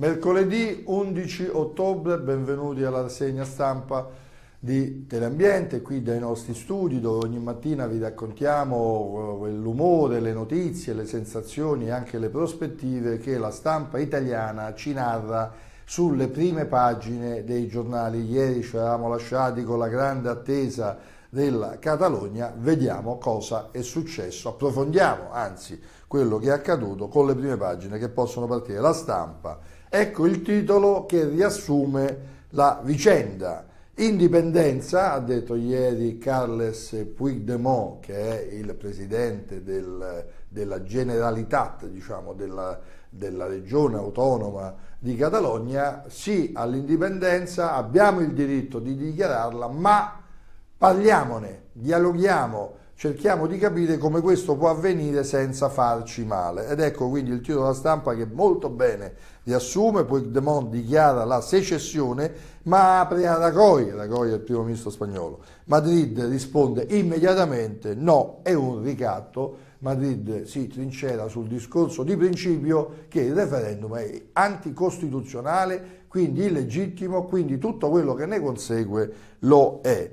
Mercoledì 11 ottobre, benvenuti alla rassegna stampa di Teleambiente, qui dai nostri studi dove ogni mattina vi raccontiamo eh, l'umore, le notizie, le sensazioni e anche le prospettive che la stampa italiana ci narra sulle prime pagine dei giornali. Ieri ci eravamo lasciati con la grande attesa della Catalogna, vediamo cosa è successo, approfondiamo anzi quello che è accaduto con le prime pagine che possono partire. La stampa Ecco il titolo che riassume la vicenda. Indipendenza, ha detto ieri Carles Puigdemont, che è il presidente del, della Generalitat, diciamo, della, della regione autonoma di Catalogna, sì all'indipendenza, abbiamo il diritto di dichiararla, ma parliamone, dialoghiamo, cerchiamo di capire come questo può avvenire senza farci male. Ed ecco quindi il titolo della stampa che molto bene riassume, Puigdemont dichiara la secessione ma apre a Ragoy, Ragoy è il primo ministro spagnolo. Madrid risponde immediatamente no, è un ricatto. Madrid si trincera sul discorso di principio che il referendum è anticostituzionale, quindi illegittimo, quindi tutto quello che ne consegue lo è.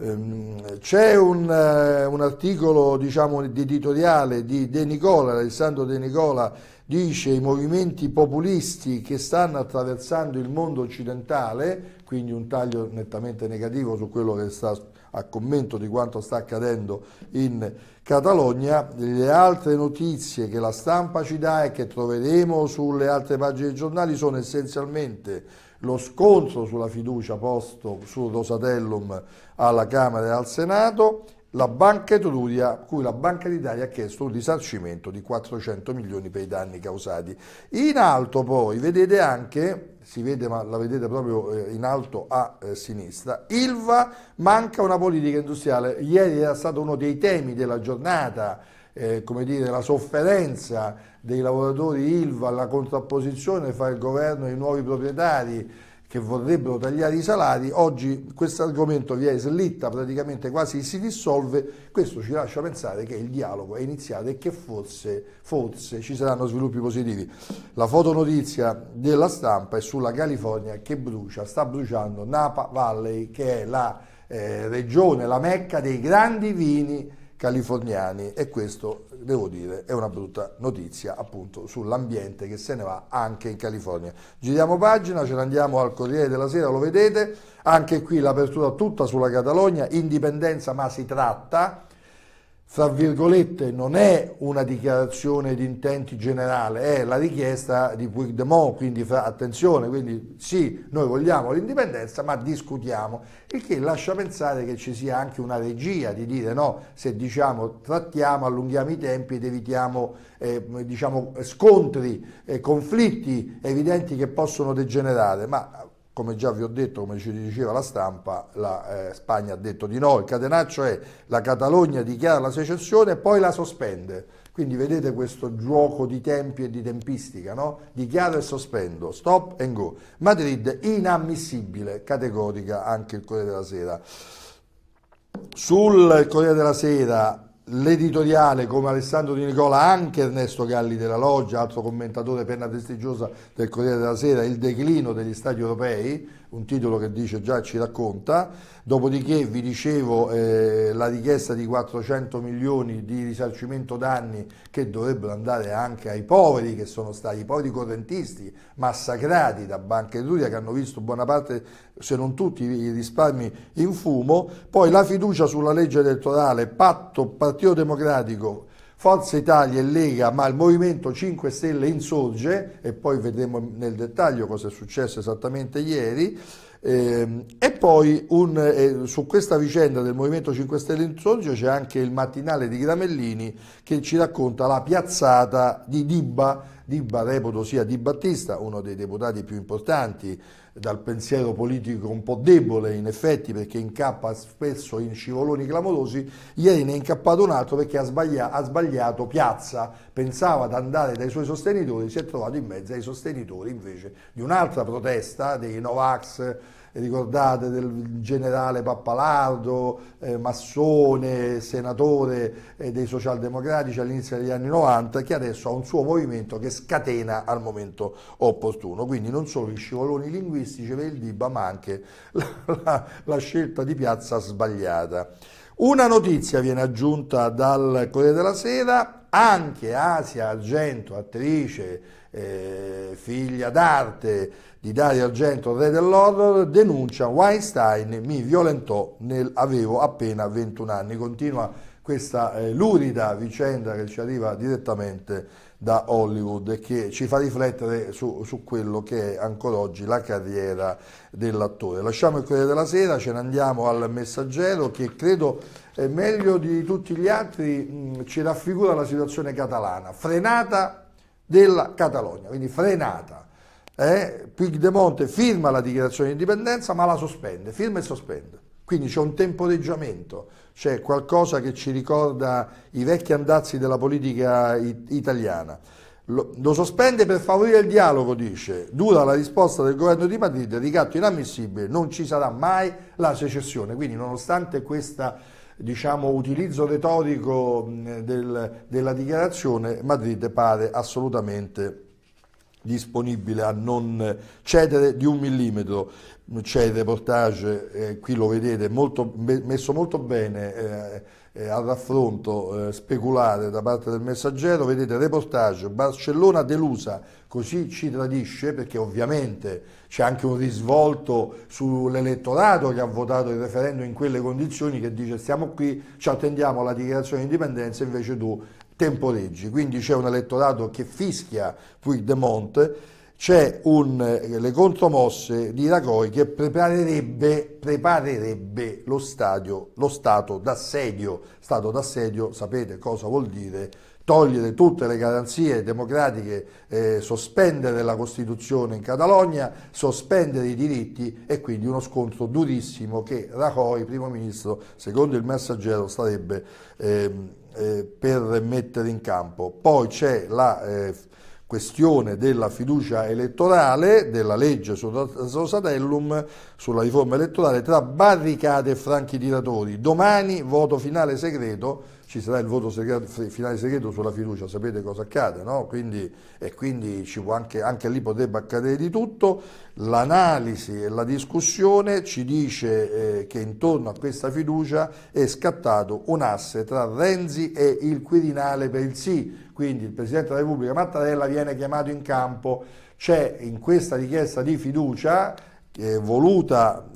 Ehm, c'è un, eh, un articolo diciamo, di editoriale di De Nicola, Alessandro De Nicola dice i movimenti populisti che stanno attraversando il mondo occidentale, quindi un taglio nettamente negativo su quello che sta a commento di quanto sta accadendo in Italia, Catalogna. Le altre notizie che la stampa ci dà e che troveremo sulle altre pagine dei giornali sono essenzialmente lo scontro sulla fiducia posto sul Rosatellum alla Camera e al Senato la Banca Etruria, cui la Banca d'Italia ha chiesto un risarcimento di 400 milioni per i danni causati. In alto poi vedete anche, si vede ma la vedete proprio eh, in alto a eh, sinistra, Ilva manca una politica industriale. Ieri era stato uno dei temi della giornata, eh, come dire, la sofferenza dei lavoratori Ilva, la contrapposizione fra il governo e i nuovi proprietari, che vorrebbero tagliare i salari, oggi questo argomento vi slitta praticamente quasi si dissolve, questo ci lascia pensare che il dialogo è iniziato e che forse, forse ci saranno sviluppi positivi. La fotonotizia della stampa è sulla California che brucia, sta bruciando Napa Valley che è la eh, regione, la mecca dei grandi vini californiani e questo devo dire è una brutta notizia appunto sull'ambiente che se ne va anche in California. Giriamo pagina, ce ne andiamo al Corriere della Sera, lo vedete, anche qui l'apertura tutta sulla Catalogna, indipendenza ma si tratta, fra virgolette, non è una dichiarazione di intenti generale, è la richiesta di Puigdemont, quindi fra, attenzione, quindi sì, noi vogliamo l'indipendenza, ma discutiamo, il che lascia pensare che ci sia anche una regia di dire no, se diciamo trattiamo, allunghiamo i tempi ed evitiamo eh, diciamo, scontri, eh, conflitti evidenti che possono degenerare, ma come già vi ho detto, come ci diceva la stampa, la eh, Spagna ha detto di no. Il catenaccio è la Catalogna dichiara la secessione e poi la sospende. Quindi vedete questo gioco di tempi e di tempistica, no? Dichiaro e sospendo, stop and go. Madrid inammissibile, categorica anche il Corriere della Sera. Sul Corriere della Sera l'editoriale come Alessandro Di Nicola, anche Ernesto Galli della Loggia, altro commentatore penna prestigiosa del Corriere della Sera, il declino degli stati europei, un titolo che dice già ci racconta, dopodiché vi dicevo eh, la richiesta di 400 milioni di risarcimento danni che dovrebbero andare anche ai poveri che sono stati, i poveri correntisti massacrati da Banca Etruria che hanno visto buona parte, se non tutti, i risparmi in fumo, poi la fiducia sulla legge elettorale, patto Partito Democratico Forza Italia e Lega, ma il Movimento 5 Stelle insorge, e poi vedremo nel dettaglio cosa è successo esattamente ieri, eh, e poi un, eh, su questa vicenda del Movimento 5 Stelle insorge c'è anche il mattinale di Gramellini che ci racconta la piazzata di Dibba Dibba reputo sia Di Battista, uno dei deputati più importanti, dal pensiero politico un po' debole in effetti perché incappa spesso in scivoloni clamorosi, ieri ne è incappato un altro perché ha sbagliato, ha sbagliato piazza, pensava ad andare dai suoi sostenitori, si è trovato in mezzo ai sostenitori invece di un'altra protesta dei Novax, ricordate del generale Pappalardo, eh, massone, senatore eh, dei socialdemocratici all'inizio degli anni 90, che adesso ha un suo movimento che scatena al momento opportuno. Quindi non solo gli scivoloni linguistici per il DIBA, ma anche la, la, la scelta di piazza sbagliata. Una notizia viene aggiunta dal Corriere della Sera, anche Asia Argento, attrice, eh, figlia d'arte, di Dario Argento, re dell'horror, denuncia Weinstein mi violentò nel avevo appena 21 anni. Continua questa eh, lurida vicenda che ci arriva direttamente da Hollywood e che ci fa riflettere su, su, quello che è ancora oggi la carriera dell'attore. Lasciamo il Corriere della Sera, ce ne andiamo al Messaggero che credo eh, meglio di tutti gli altri mh, ci raffigura la situazione catalana, frenata della Catalogna, quindi frenata eh, Puigdemonte firma la dichiarazione di indipendenza ma la sospende, firma e sospende. Quindi c'è un temporeggiamento, c'è qualcosa che ci ricorda i vecchi andazzi della politica it italiana. Lo, lo, sospende per favorire il dialogo, dice. Dura la risposta del governo di Madrid, ricatto inammissibile, non ci sarà mai la secessione. Quindi nonostante questo diciamo, utilizzo retorico del, della dichiarazione, Madrid pare assolutamente disponibile a non cedere di un millimetro. C'è il reportage, eh, qui lo vedete, molto, messo molto bene eh, eh, al raffronto eh, speculare da parte del messaggero, vedete il reportage, Barcellona delusa, così ci tradisce perché ovviamente c'è anche un risvolto sull'elettorato che ha votato il referendum in quelle condizioni che dice stiamo qui, ci attendiamo alla dichiarazione di indipendenza invece tu temporeggi, quindi c'è un elettorato che fischia Puigdemont, c'è eh, le contromosse di Raccoi che preparerebbe, preparerebbe lo, stadio, lo stato d'assedio. Stato d'assedio, sapete cosa vuol dire? togliere tutte le garanzie democratiche, eh, sospendere la Costituzione in Catalogna, sospendere i diritti e quindi uno scontro durissimo che Rajoy, primo ministro, secondo il messaggero, starebbe eh, eh, per mettere in campo. Poi c'è la eh, questione della fiducia elettorale, della legge sul Rosatellum, sulla riforma elettorale tra barricate e franchi tiratori. Domani voto finale segreto ci sarà il voto segreto, finale segreto sulla fiducia, sapete cosa accade, no? quindi, e quindi anche, anche, lì potrebbe accadere di tutto. L'analisi e la discussione ci dice eh, che intorno a questa fiducia è scattato un asse tra Renzi e il Quirinale per il sì, quindi il Presidente della Repubblica Mattarella viene chiamato in campo, c'è in questa richiesta di fiducia eh, voluta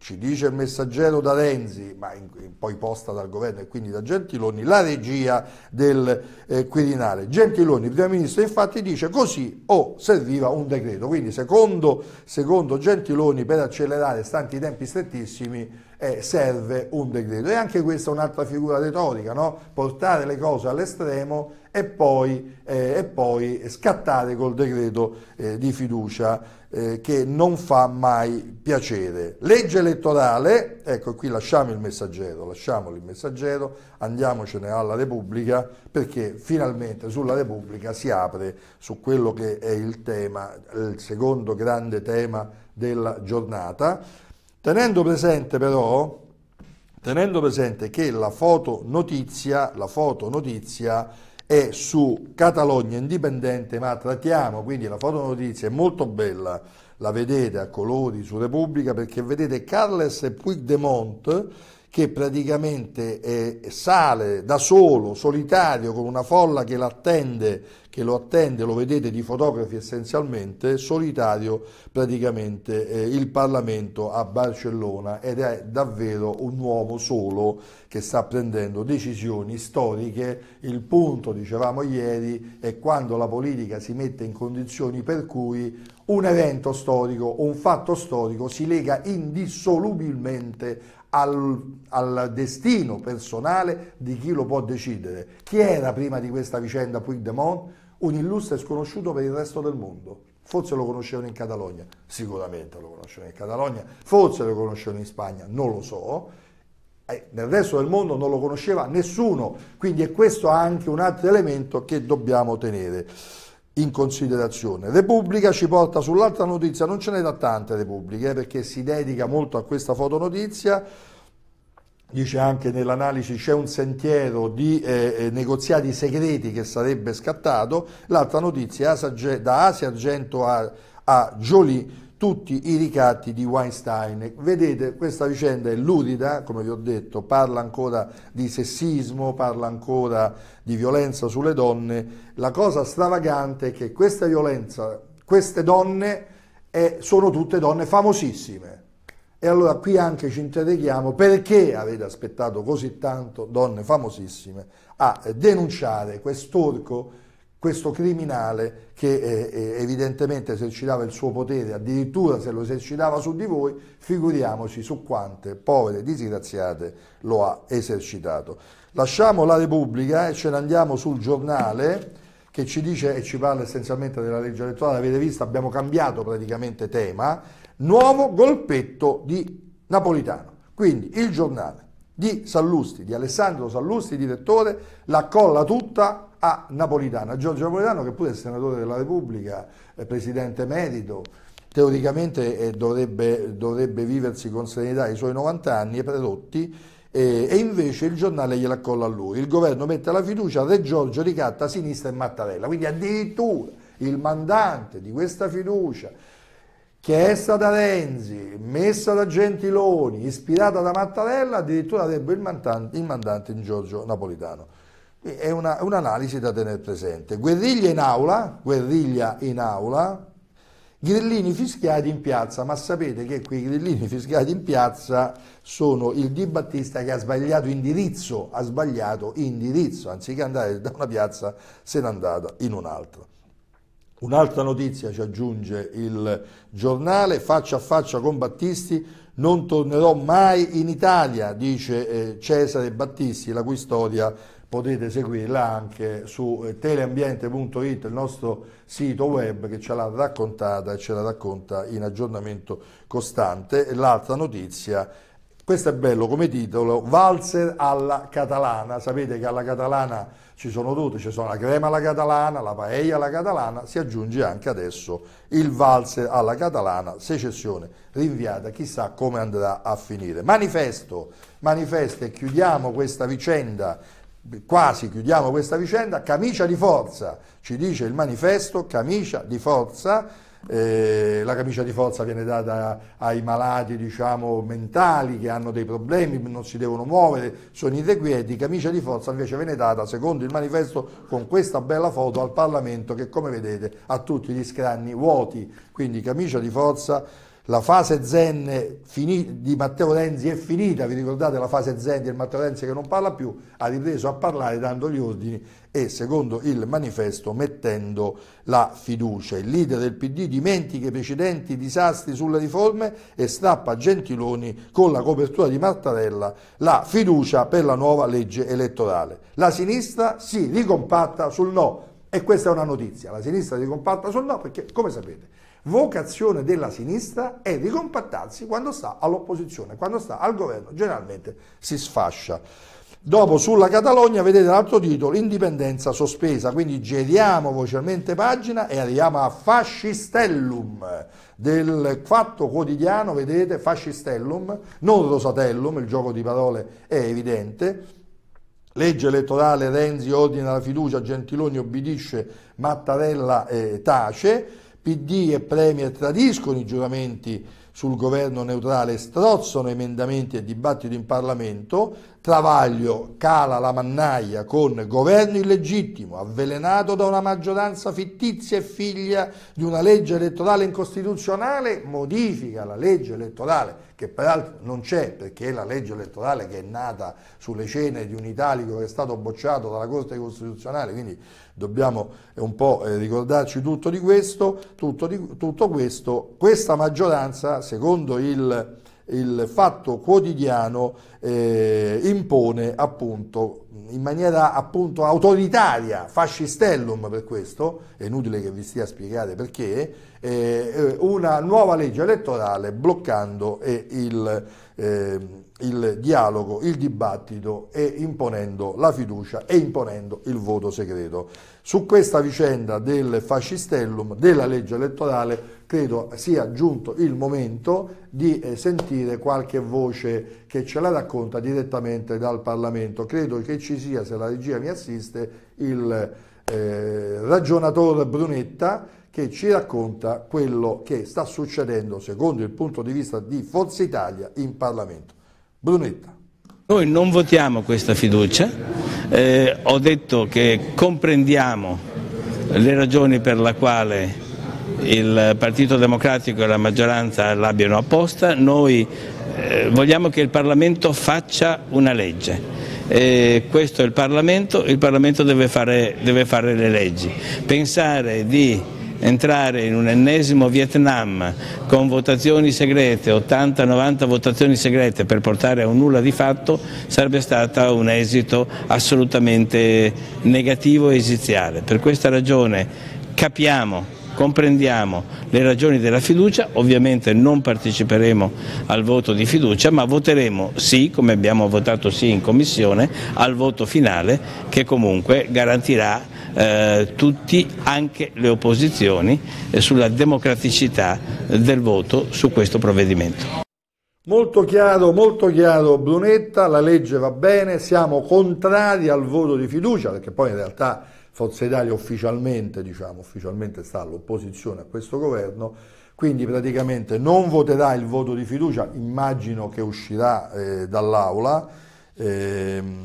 ci dice il messaggero da Renzi, ma in, in, poi posta dal governo e quindi da Gentiloni, la regia del eh, Quirinale. Gentiloni, il primo ministro, infatti dice così o oh, serviva un decreto. Quindi secondo, secondo Gentiloni per accelerare, stanti i tempi strettissimi, eh, serve un decreto. E anche questa è un'altra figura retorica, no? portare le cose all'estremo e poi, eh, e poi scattare col decreto eh, di fiducia eh, che non fa mai piacere. Legge elettorale, ecco qui lasciamo il messaggero, lasciamolo il messaggero, andiamocene alla Repubblica perché finalmente sulla Repubblica si apre su quello che è il tema, il secondo grande tema della giornata Tenendo presente però, tenendo presente che la fotonotizia, la fotonotizia è su Catalogna Indipendente, ma trattiamo, quindi la fotonotizia è molto bella, la vedete a colori su Repubblica perché vedete Carles Puigdemont che praticamente eh, sale da solo, solitario, con una folla che, che lo attende, lo vedete di fotografi essenzialmente, solitario praticamente eh, il Parlamento a Barcellona ed è davvero un uomo solo che sta prendendo decisioni storiche. Il punto, dicevamo ieri, è quando la politica si mette in condizioni per cui un evento storico, un fatto storico si lega indissolubilmente al, al, destino personale di chi lo può decidere. Chi era prima di questa vicenda Puigdemont? Un illustre sconosciuto per il resto del mondo. Forse lo conoscevano in Catalogna, sicuramente lo conoscevano in Catalogna, forse lo conoscevano in Spagna, non lo so. Eh, nel resto del mondo non lo conosceva nessuno, quindi è questo anche un altro elemento che dobbiamo tenere in considerazione. Repubblica ci porta sull'altra notizia, non ce n'è da tante Repubbliche eh, perché si dedica molto a questa fotonotizia, dice anche nell'analisi c'è un sentiero di eh, eh negoziati segreti che sarebbe scattato, l'altra notizia da Asia Argento a, a Jolie tutti i ricatti di Weinstein. Vedete, questa vicenda è ludida, come vi ho detto, parla ancora di sessismo, parla ancora di violenza sulle donne. La cosa stravagante è che questa violenza, queste donne è, sono tutte donne famosissime. E allora qui anche ci interroghiamo perché avete aspettato così tanto donne famosissime a denunciare quest'orco questo criminale che eh, eh, evidentemente esercitava il suo potere, addirittura se lo esercitava su di voi, figuriamoci su quante povere disgraziate lo ha esercitato. Lasciamo la Repubblica e ce ne andiamo sul giornale che ci dice e ci parla essenzialmente della legge elettorale, avete visto abbiamo cambiato praticamente tema, nuovo golpetto di Napolitano. Quindi il giornale di Sallusti, di Alessandro Sallusti, direttore, la colla tutta a Napolitano, a Giorgio Napolitano che pure è senatore della Repubblica, presidente merito, teoricamente eh, dovrebbe, dovrebbe, viversi con serenità i suoi 90 anni e prerotti eh, e invece il giornale gliela colla a lui. Il governo mette la fiducia, a Re Giorgio ricatta sinistra e Mattarella, quindi addirittura il mandante di questa fiducia chiesta da Renzi, messa da Gentiloni, ispirata da Mattarella, addirittura avrebbe il, mandante, il mandante in Giorgio Napolitano. È un'analisi da tenere presente. Guerriglia in aula, guerriglia in aula, grillini fischiati in piazza, ma sapete che quei grillini fischiati in piazza sono il Di Battista che ha sbagliato indirizzo, ha sbagliato indirizzo, anziché andare da una piazza se n'è andata in un'altra. Un'altra notizia ci aggiunge il giornale, faccia a faccia con Battisti, non tornerò mai in Italia, dice eh, Cesare Battisti, la cui storia potete seguirla anche su eh, teleambiente.it, il nostro sito web che ce l'ha raccontata e ce la racconta in aggiornamento costante. L'altra notizia questo è bello come titolo, Valzer alla catalana. Sapete che alla catalana ci sono tutti, ci sono la crema alla catalana, la paella alla catalana, si aggiunge anche adesso il valzer alla catalana, secessione rinviata, chissà come andrà a finire. Manifesto, manifesto e chiudiamo questa vicenda quasi chiudiamo questa vicenda, camicia di forza, ci dice il manifesto, camicia di forza eh, la camicia di forza viene data ai malati diciamo, mentali che hanno dei problemi, non si devono muovere, sono irrequieti. camicia di forza invece viene data, secondo il manifesto, con questa bella foto al Parlamento che come vedete ha tutti gli scranni vuoti, quindi camicia di forza la fase zen di Matteo Renzi è finita, vi ricordate la fase zen del Matteo Renzi che non parla più, ha ripreso a parlare dando gli ordini e secondo il manifesto mettendo la fiducia. Il leader del PD dimentica i precedenti disastri sulle riforme e strappa Gentiloni con la copertura di Mattarella la fiducia per la nuova legge elettorale. La sinistra si ricompatta sul no e questa è una notizia, la sinistra si ricompatta sul no perché come sapete vocazione della sinistra è di compattarsi quando sta all'opposizione, quando sta al governo generalmente si sfascia. Dopo sulla Catalogna vedete l'altro titolo, indipendenza sospesa, quindi giriamo vocemente pagina e arriviamo a Fascistellum del fatto quotidiano, vedete Fascistellum, non Rosatellum, il gioco di parole è evidente. Legge elettorale, Renzi ordina la fiducia, Gentiloni obbedisce, Mattarella eh, tace. PD e Premier tradiscono i giuramenti sul governo neutrale, strozzano emendamenti e dibattito in Parlamento, Travaglio cala la mannaia con governo illegittimo, avvelenato da una maggioranza fittizia e figlia di una legge elettorale incostituzionale, modifica la legge elettorale, che peraltro non c'è perché è la legge elettorale che è nata sulle cene di un Italico che è stato bocciato dalla Corte Costituzionale, quindi dobbiamo eh, un po' eh, ricordarci tutto di questo, tutto, di, tutto questo. Questa maggioranza, secondo il il fatto quotidiano eh, impone appunto in maniera appunto autoritaria, fascistellum per questo, è inutile che vi stia a spiegare perché, eh, eh una nuova legge elettorale bloccando eh, il eh, il dialogo, il dibattito e imponendo la fiducia e imponendo il voto segreto. Su questa vicenda del fascistellum, della legge elettorale, credo sia giunto il momento di eh, sentire qualche voce che ce la racconta direttamente dal Parlamento. Credo che ci sia, se la regia mi assiste, il eh, ragionatore Brunetta che ci racconta quello che sta succedendo, secondo il punto di vista di Forza Italia, in Parlamento. Brunetta. Noi non votiamo questa fiducia, eh, ho detto che comprendiamo le ragioni per le quali il Partito Democratico e la maggioranza l'abbiano apposta, noi eh, vogliamo che il Parlamento faccia una legge. Eh, questo è il Parlamento, il Parlamento deve fare, deve fare le leggi. Pensare di entrare in un ennesimo Vietnam con votazioni segrete, 80-90 votazioni segrete per portare a un nulla di fatto sarebbe stato un esito assolutamente negativo e esiziale. Per questa ragione capiamo comprendiamo le ragioni della fiducia, ovviamente non parteciperemo al voto di fiducia, ma voteremo sì, come abbiamo votato sì in Commissione, al voto finale che comunque garantirà eh, tutti, anche le opposizioni, eh, sulla democraticità del voto su questo provvedimento. Molto chiaro, molto chiaro Brunetta, la legge va bene, siamo contrari al voto di fiducia, perché poi in realtà Forza Italia ufficialmente, diciamo, ufficialmente sta all'opposizione a questo governo, quindi praticamente non voterà il voto di fiducia, immagino che uscirà eh, dall'aula. Ehm,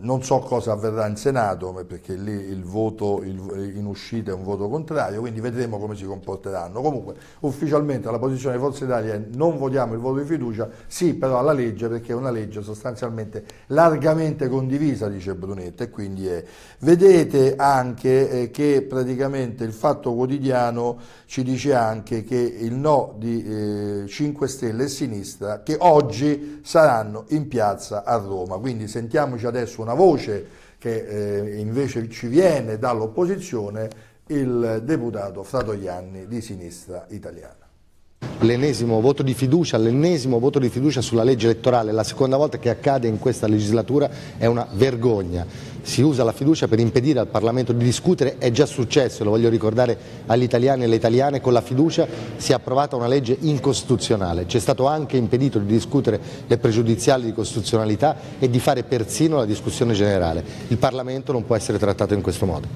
non so cosa avverrà in Senato perché lì il voto il, in uscita è un voto contrario, quindi vedremo come si comporteranno. Comunque ufficialmente la posizione di Forza Italia è non votiamo il voto di fiducia, sì però alla legge perché è una legge sostanzialmente largamente condivisa, dice Brunetta, e quindi è. Vedete anche eh, che praticamente il Fatto Quotidiano ci dice anche che il no di eh, 5 Stelle e Sinistra che oggi saranno in piazza a Roma, quindi sentiamoci adesso una una voce che eh, invece ci viene dall'opposizione, il deputato Fratoianni di Sinistra Italiana. L'ennesimo voto di fiducia, l'ennesimo voto di fiducia sulla legge elettorale, la seconda volta che accade in questa legislatura è una vergogna si usa la fiducia per impedire al Parlamento di discutere, è già successo, lo voglio ricordare agli italiani e alle italiane, con la fiducia si è approvata una legge incostituzionale, ci è stato anche impedito di discutere le pregiudiziali di costituzionalità e di fare persino la discussione generale. Il Parlamento non può essere trattato in questo modo.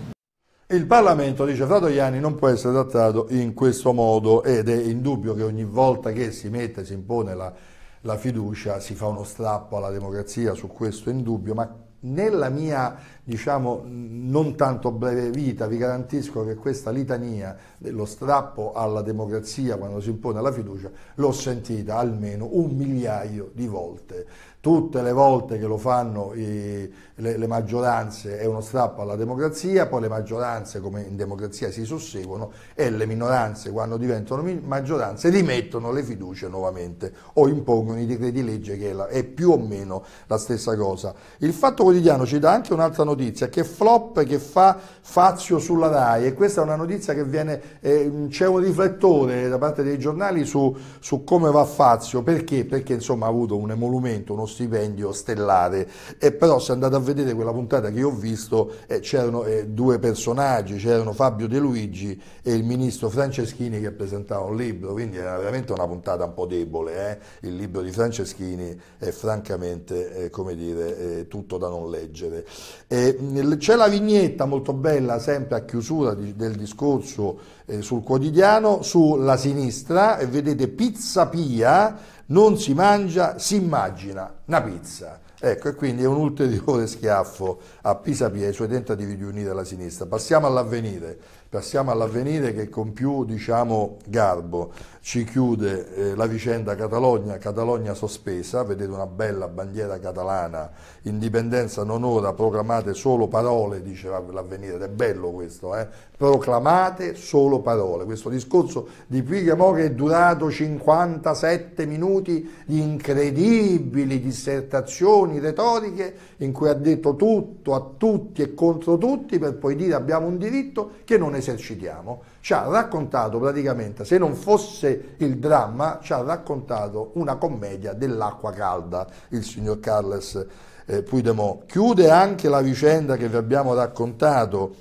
Il Parlamento, dice Frato Iani, non può essere trattato in questo modo ed è indubbio che ogni volta che si mette, si impone la, la fiducia, si fa uno strappo alla democrazia, su questo è indubbio, ma nella mia diciamo non tanto breve vita, vi garantisco che questa litania dello strappo alla democrazia quando si impone la fiducia l'ho sentita almeno un migliaio di volte. Tutte le volte che lo fanno i, le, le, maggioranze è uno strappo alla democrazia, poi le maggioranze come in democrazia si susseguono e le minoranze quando diventano maggioranze rimettono le fiducie nuovamente o impongono i decreti legge che è, la, è più o meno la stessa cosa. Il Fatto Quotidiano ci dà anche un'altra notizia notizia, che flop che fa Fazio sulla RAI e questa è una notizia che viene, eh, c'è un riflettore da parte dei giornali su, su, come va Fazio, perché? Perché insomma ha avuto un emolumento, uno stipendio stellare e però se andate a vedere quella puntata che io ho visto eh, c'erano eh, due personaggi, c'erano Fabio De Luigi e il ministro Franceschini che presentava un libro, quindi era veramente una puntata un po' debole, eh. il libro di Franceschini è francamente eh, come dire eh, tutto da non leggere. E eh, c'è la vignetta molto bella, sempre a chiusura di, del discorso eh, sul quotidiano, sulla sinistra, e vedete pizza pia, non si mangia, si immagina una pizza. Ecco, e quindi è un ulteriore schiaffo a Pisa Pia e ai suoi tentativi di unire la sinistra. Passiamo all'avvenire, passiamo all'avvenire che con più, diciamo, garbo ci chiude eh, la vicenda Catalogna, Catalogna sospesa, vedete una bella bandiera catalana, indipendenza non ora, proclamate solo parole, dice l'avvenire, ed è bello questo, eh? proclamate solo parole, questo discorso di Pigliamo che è durato 57 minuti di incredibili dissertazioni retoriche in cui ha detto tutto a tutti e contro tutti per poi dire abbiamo un diritto che non esercitiamo ci ha raccontato praticamente, se non fosse il dramma, ci ha raccontato una commedia dell'acqua calda, il signor Carles eh, Puigdemont. Chiude anche la vicenda che vi abbiamo raccontato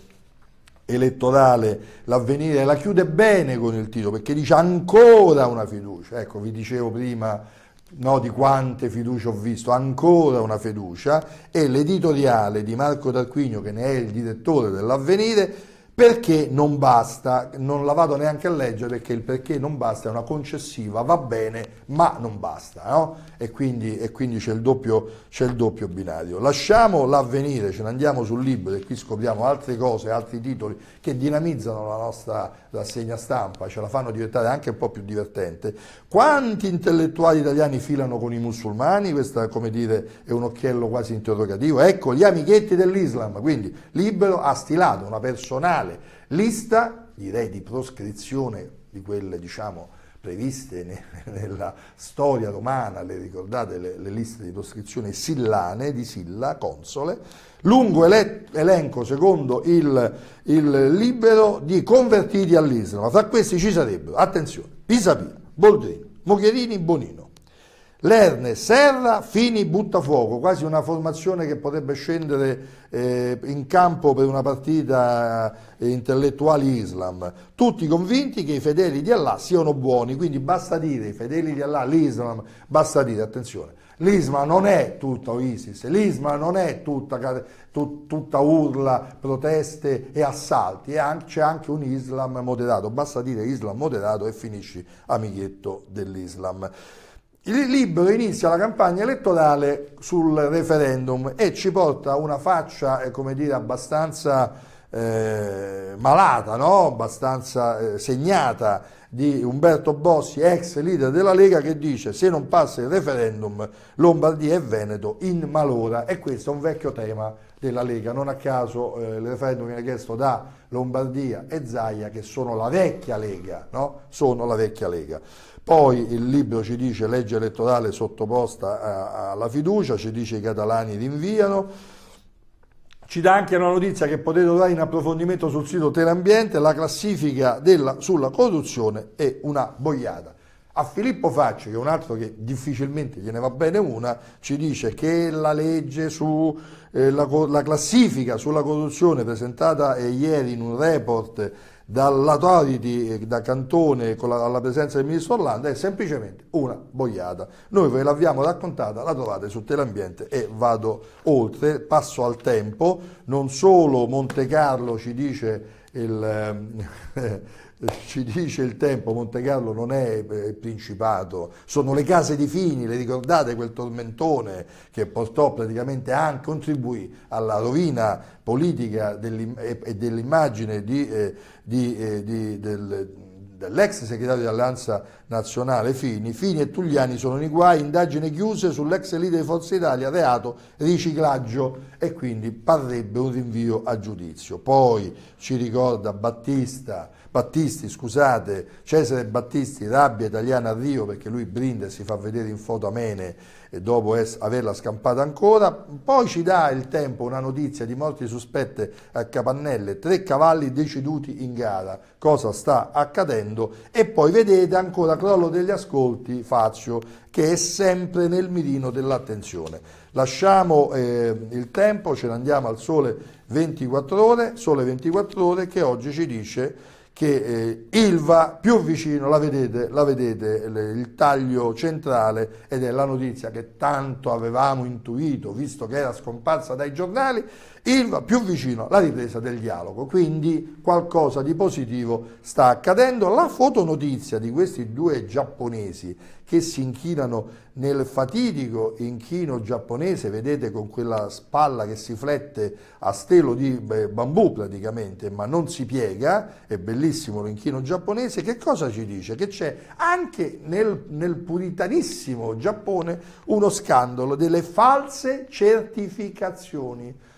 elettorale l'avvenire la chiude bene con il titolo perché dice ancora una fiducia ecco vi dicevo prima no, di quante fiducia ho visto ancora una fiducia e l'editoriale di Marco Tarquinio che ne è il direttore dell'avvenire perché non basta, non la vado neanche a leggere perché il perché non basta è una concessiva, va bene, ma non basta, no? E quindi, e quindi c'è, il doppio, c'è, il doppio, binario. Lasciamo l'avvenire, ce ne andiamo sul libro e qui scopriamo altre cose, altri titoli che dinamizzano la nostra rassegna stampa, ce la fanno diventare anche un po' più divertente. Quanti intellettuali italiani filano con i musulmani? Questo, come dire, è un occhiello quasi interrogativo. Ecco, gli amichetti dell'Islam, quindi Libero ha stilato una personale penale. Lista, direi di proscrizione di quelle, diciamo, previste ne, nella storia romana, le ricordate le, le, liste di proscrizione sillane, di Silla, console, lungo ele, elenco secondo il, il, libero di convertiti all'Islam, Fra questi ci sarebbero, attenzione, Pisapia, Boldrini, Mogherini, Bonino, Lerne, Serra, Fini, Buttafuoco, quasi una formazione che potrebbe scendere eh, in campo per una partita eh, intellettuali Islam. Tutti convinti che i fedeli di Allah siano buoni, quindi basta dire i fedeli di Allah, l'Islam, basta dire, attenzione, l'Islam non è tutta ISIS, l'Islam non è tutta, tut, tutta urla, proteste e assalti, anche, c'è anche un Islam moderato, basta dire Islam moderato e finisci amichetto dell'Islam. Il libro inizia la campagna elettorale sul referendum e ci porta una faccia, eh, come dire, abbastanza eh, malata, no? abbastanza eh, segnata di Umberto Bossi, ex leader della Lega, che dice se non passa il referendum Lombardia e Veneto in malora. E questo è un vecchio tema della Lega, non a caso eh, il referendum viene chiesto da Lombardia e Zaia, che sono la vecchia Lega, no? sono la vecchia Lega. Poi il libro ci dice legge elettorale sottoposta alla fiducia, ci dice i catalani rinviano. Ci dà anche una notizia che potete trovare in approfondimento sul sito Terambiente, la classifica della, sulla corruzione è una boiata. A Filippo Facci, che è un altro che difficilmente gliene va bene una, ci dice che la legge sulla eh, classifica sulla corruzione presentata ieri in un report dalla Toriti, da eh, Cantone, con la, alla presenza del ministro Orlando, è semplicemente una boiata. Noi ve l'abbiamo raccontata, la trovate su Teleambiente e vado oltre, passo al tempo, non solo Monte Carlo ci dice il... Eh, ci dice il tempo, Monte Carlo non è eh, il principato, sono le case di Fini, le ricordate quel tormentone che portò praticamente a contribuì alla rovina politica e dell'immagine di, eh, di, eh, di, del, dell'ex segretario di Alleanza nazionale Fini. Fini e Tugliani sono nei guai, indagini chiuse sull'ex leader di Forza Italia, reato riciclaggio e quindi parrebbe un rinvio a giudizio. Poi ci ricorda Battista, Battisti, scusate, Cesare Battisti, rabbia italiana a Rio perché lui brinda e si fa vedere in foto amene eh, dopo averla scampata ancora. Poi ci dà il tempo una notizia di morti sospette a Capannelle, tre cavalli deceduti in gara, cosa sta accadendo e poi vedete ancora crollo degli ascolti faccio, che è sempre nel mirino dell'attenzione. Lasciamo eh, il tempo, ce ne andiamo al sole 24 ore, sole 24 ore che oggi ci dice che eh, Ilva più vicino, la vedete, la vedete le, il taglio centrale ed è la notizia che tanto avevamo intuito, visto che era scomparsa dai giornali, il più vicino alla ripresa del dialogo. Quindi qualcosa di positivo sta accadendo. La fotonotizia di questi due giapponesi che si inchinano nel fatidico inchino giapponese, vedete con quella spalla che si flette a stelo di bambù praticamente, ma non si piega, è bellissimo l'inchino giapponese, che cosa ci dice? Che c'è anche nel, nel puritanissimo Giappone uno scandalo delle false certificazioni.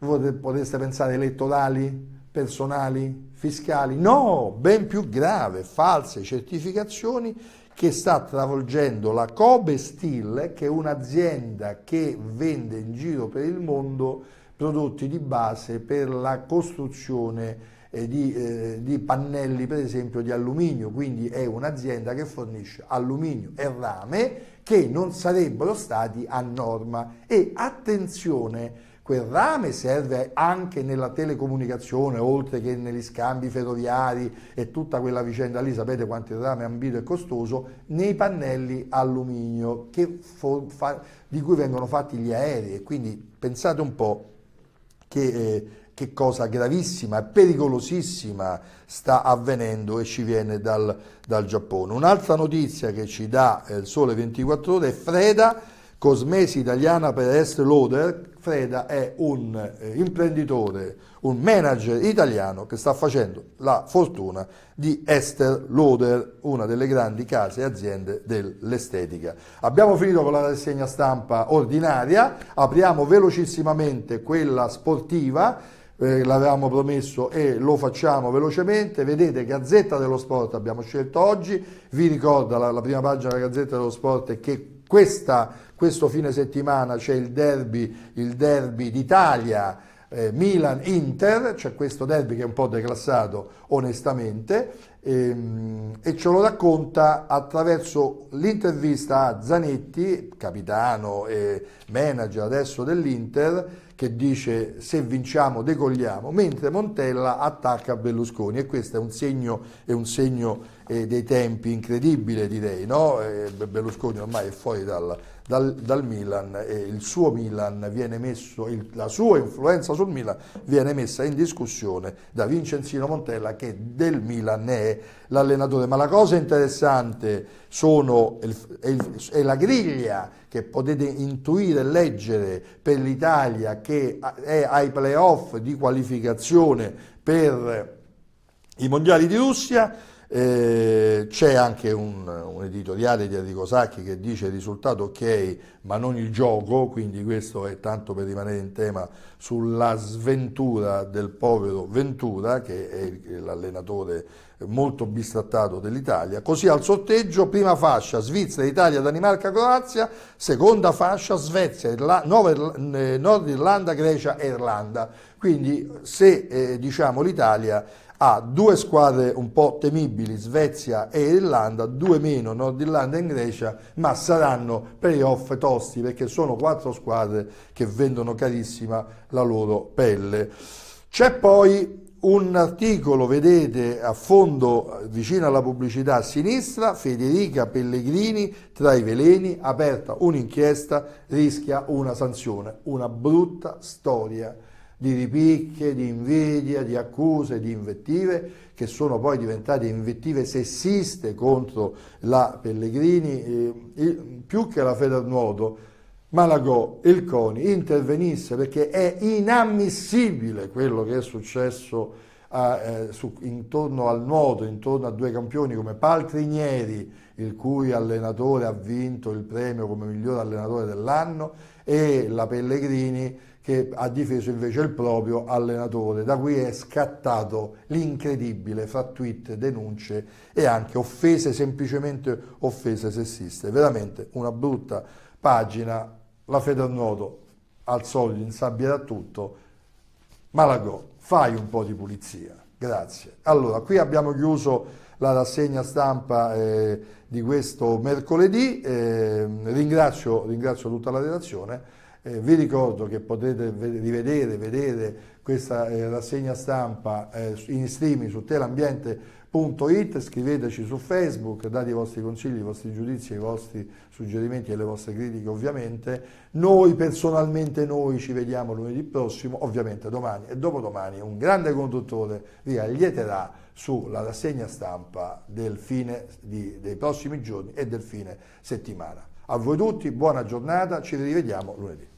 Voi potreste pensare elettorali, personali, fiscali. No, ben più grave, false certificazioni che sta travolgendo la Kobe Steel, che è un'azienda che vende in giro per il mondo prodotti di base per la costruzione eh, di, eh, di, pannelli per esempio di alluminio, quindi è un'azienda che fornisce alluminio e rame che non sarebbero stati a norma e attenzione quel rame serve anche nella telecomunicazione, oltre che negli scambi ferroviari e tutta quella vicenda lì, sapete quanto il rame è ambito e costoso, nei pannelli alluminio di cui vengono fatti gli aerei. quindi pensate un po' che, eh, che cosa gravissima e pericolosissima sta avvenendo e ci viene dal, dal Giappone. Un'altra notizia che ci dà eh, il Sole 24 Ore è Freda, Cosmesi italiana per Est Loader, Freda è un eh, imprenditore, un manager italiano che sta facendo la fortuna di Esther Loder, una delle grandi case e aziende dell'estetica. Abbiamo finito con la rassegna stampa ordinaria, apriamo velocissimamente quella sportiva. Eh, l'avevamo promesso e lo facciamo velocemente. Vedete, Gazzetta dello Sport abbiamo scelto oggi. Vi ricorda la, la prima pagina della Gazzetta dello Sport è che questa questo fine settimana c'è il derby, il derby d'Italia, eh, Milan-Inter, c'è questo derby che è un po' declassato onestamente ehm, e ce lo racconta attraverso l'intervista a Zanetti, capitano e manager adesso dell'Inter, che dice se vinciamo decolliamo, mentre Montella attacca Berlusconi e questo è un segno, è un segno eh, dei tempi incredibile direi, no? eh, Berlusconi ormai è fuori dal, dal, dal Milan e il suo Milan viene messo, il, la sua influenza sul Milan viene messa in discussione da Vincenzino Montella che del Milan è l'allenatore. Ma la cosa interessante sono, è, il, è la griglia che potete intuire e leggere per l'Italia che è ai playoff di qualificazione per i mondiali di Russia eh, c'è anche un, un, editoriale di Enrico Sacchi che dice risultato ok ma non il gioco, quindi questo è tanto per rimanere in tema sulla sventura del povero Ventura che è l'allenatore molto bistrattato dell'Italia. Così al sorteggio prima fascia Svizzera, Italia, Danimarca, Croazia, seconda fascia Svezia, Irla- eh, Nord Irlanda, Grecia e Irlanda. Quindi se eh, diciamo l'Italia ha due squadre un po' temibili, Svezia e Irlanda, due meno Nord Irlanda e Grecia, ma saranno playoff tosti perché sono quattro squadre che vendono carissima la loro pelle. C'è poi un articolo, vedete a fondo, vicino alla pubblicità a sinistra, Federica Pellegrini tra i veleni, aperta un'inchiesta, rischia una sanzione, una brutta storia di ripicche, di invidia, di accuse, di invettive, che sono poi diventate invettive sessiste contro la Pellegrini, eh, più che la Federnuoto, Malagò, il CONI, intervenisse perché è inammissibile quello che è successo a, eh, su, intorno al nuoto, intorno a due campioni come Paltrinieri, il cui allenatore ha vinto il premio come miglior allenatore dell'anno, e la Pellegrini, che ha difeso invece il proprio allenatore, da cui è scattato l'incredibile fra tweet, denunce e anche offese, semplicemente offese sessiste. Veramente una brutta pagina, la fede al nuoto, al solito in sabbia da tutto. Malagò, fai un po' di pulizia. Grazie. Allora, qui abbiamo chiuso la rassegna stampa eh, di questo mercoledì. Eh, ringrazio, ringrazio, tutta la redazione. Eh, vi ricordo che potete rivedere, vedere questa eh, rassegna stampa eh, in streaming su telambiente.it, scriveteci su Facebook, date i vostri consigli, i vostri giudizi, i vostri suggerimenti e le vostre critiche ovviamente. Noi personalmente noi ci vediamo lunedì prossimo, ovviamente domani e dopodomani un grande conduttore vi allieterà sulla rassegna stampa del fine di, dei prossimi giorni e del fine settimana. A voi tutti buona giornata, ci rivediamo lunedì.